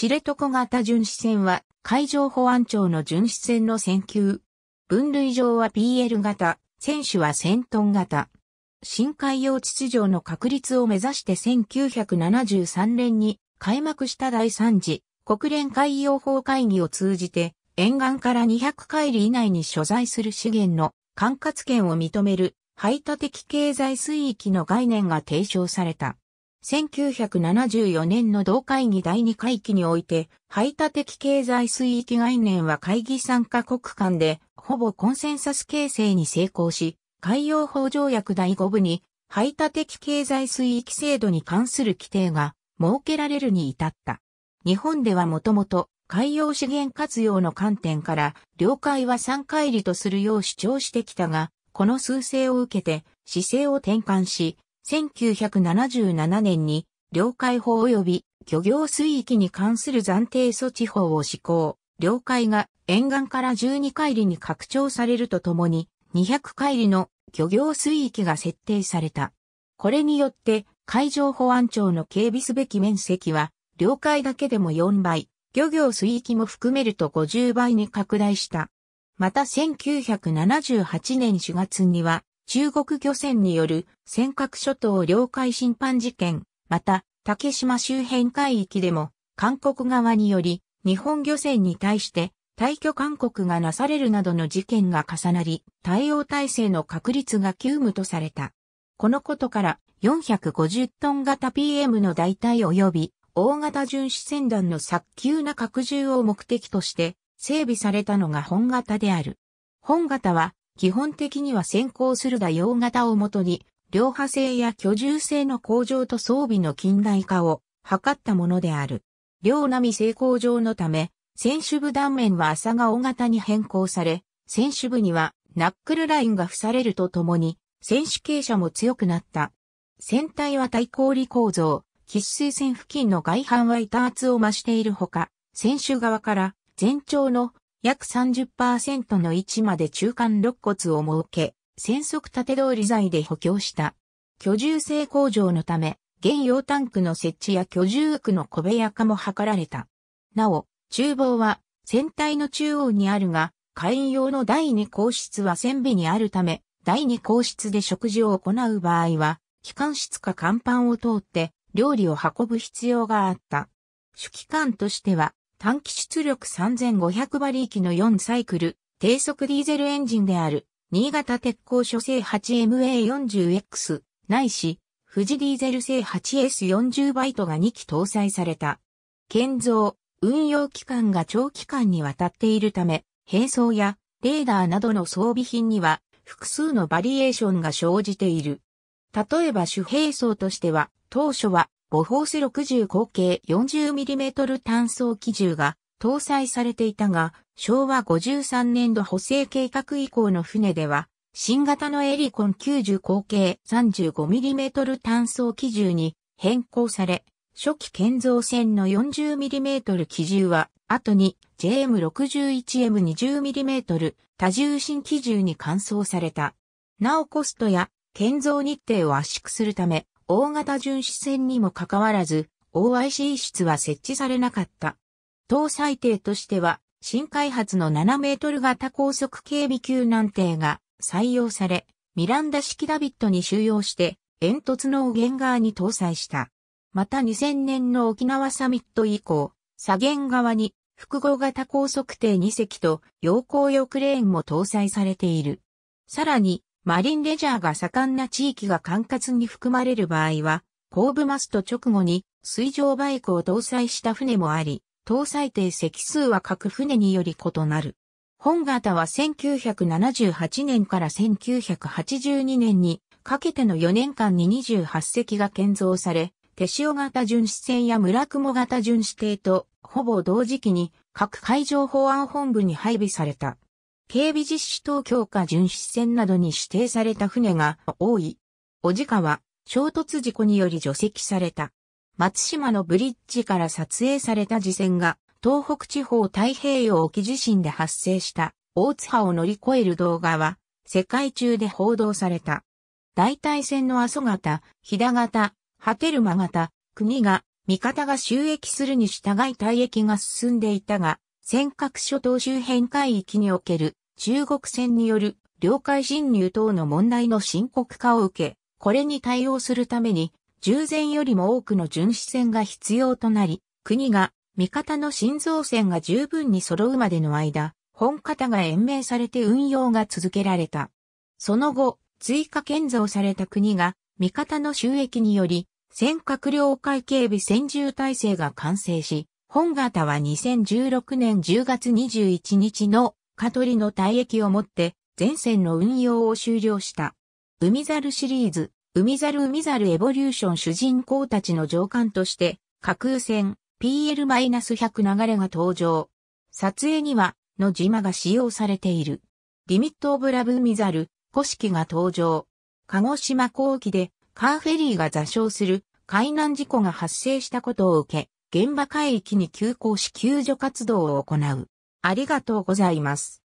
知床型巡視船は海上保安庁の巡視船の船級。分類上は PL 型、船手は戦闘型。深海洋秩序の確立を目指して1973年に開幕した第3次国連海洋法会議を通じて沿岸から200海里以内に所在する資源の管轄権を認める排他的経済水域の概念が提唱された。1974年の同会議第2回期において、排他的経済水域概念は会議参加国間で、ほぼコンセンサス形成に成功し、海洋法条約第5部に、排他的経済水域制度に関する規定が設けられるに至った。日本ではもともと海洋資源活用の観点から領海は三海里とするよう主張してきたが、この数勢を受けて姿勢を転換し、1977年に、領海法及び漁業水域に関する暫定措置法を施行、領海が沿岸から12海里に拡張されるとともに、200海里の漁業水域が設定された。これによって、海上保安庁の警備すべき面積は、領海だけでも4倍、漁業水域も含めると50倍に拡大した。また1978年4月には、中国漁船による尖閣諸島領海侵犯事件、また、竹島周辺海域でも、韓国側により、日本漁船に対して退去勧告がなされるなどの事件が重なり、対応体制の確立が急務とされた。このことから450トン型 PM の代替及び大型巡視船団の早急な拡充を目的として整備されたのが本型である。本型は基本的には先行するが用型をもとに、両派性や居住性の向上と装備の近代化を図ったものである。両並成功上のため、選手部断面は朝顔型に変更され、選手部にはナックルラインが付されるとともに、選手傾斜も強くなった。船体は対抗理構造、喫水線付近の外反は板圧を増しているほか、選手側から全長の約30%の位置まで中間肋骨を設け、戦速縦通り材で補強した。居住性向上のため、現用タンクの設置や居住区の小部屋化も図られた。なお、厨房は船体の中央にあるが、会員用の第2皇室は船尾にあるため、第2皇室で食事を行う場合は、機関室か甲板を通って料理を運ぶ必要があった。主機関としては、短期出力3500馬力の4サイクル、低速ディーゼルエンジンである、新潟鉄鋼所製 8MA40X、ないし、富士ディーゼル製 8S40 バイトが2機搭載された。建造、運用期間が長期間にわたっているため、並走やレーダーなどの装備品には複数のバリエーションが生じている。例えば主兵装としては、当初はボフォース60口径 40mm 単装機銃が搭載されていたが、昭和53年度補正計画以降の船では、新型のエリコン90口径 35mm 単装機銃に変更され、初期建造船の 40mm 機銃は、後に JM61M20mm 多重新機銃に換装された。なおコストや建造日程を圧縮するため、大型巡視船にもかかわらず、OIC 室は設置されなかった。搭載艇としては、新開発の7メートル型高速警備級難艇が採用され、ミランダ式ダビットに収容して、煙突の原側に搭載した。また2000年の沖縄サミット以降、左舷側に複合型高速艇2隻と陽光用クレーンも搭載されている。さらに、マリンレジャーが盛んな地域が管轄に含まれる場合は、後部マスト直後に水上バイクを搭載した船もあり、搭載定席数は各船により異なる。本型は1978年から1982年にかけての4年間に28隻が建造され、手塩型巡視船や村雲型巡視艇とほぼ同時期に各海上保安本部に配備された。警備実施等強化巡視船などに指定された船が多い。小かは衝突事故により除籍された。松島のブリッジから撮影された事線が、東北地方太平洋沖地震で発生した大津波を乗り越える動画は、世界中で報道された。大体船の阿蘇型、飛騨型、てる間型、国が、味方が収益するに従い退役が進んでいたが、尖閣諸島周辺海域における中国船による領海侵入等の問題の深刻化を受け、これに対応するために、従前よりも多くの巡視船が必要となり、国が味方の新造船が十分に揃うまでの間、本型が延命されて運用が続けられた。その後、追加建造された国が、味方の収益により、尖閣領海警備専従体制が完成し、本型は2016年10月21日のカトリの退役をもって前線の運用を終了した。海猿シリーズ、海猿海猿エボリューション主人公たちの上官として、架空船 PL-100 流れが登場。撮影には、の島が使用されている。リミット・オブ・ラブ・海猿、古式が登場。鹿児島港沖で、カーフェリーが座礁する海難事故が発生したことを受け、現場海域に急行し救助活動を行う。ありがとうございます。